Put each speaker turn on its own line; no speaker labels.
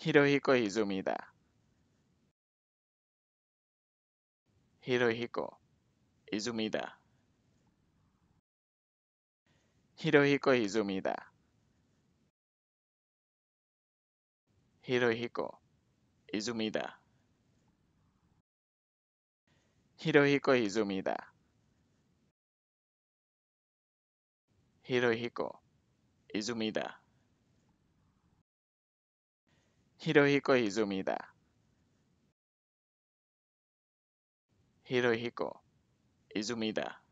ヒロひコイズミダ。ひろひこひずみだ。ひろひこひずみだ。ひろひこひずみだ。ひろひこひずみだ。ひろひこひずみだ。 히로히코 이즈미다.
히로히코 이즈미다.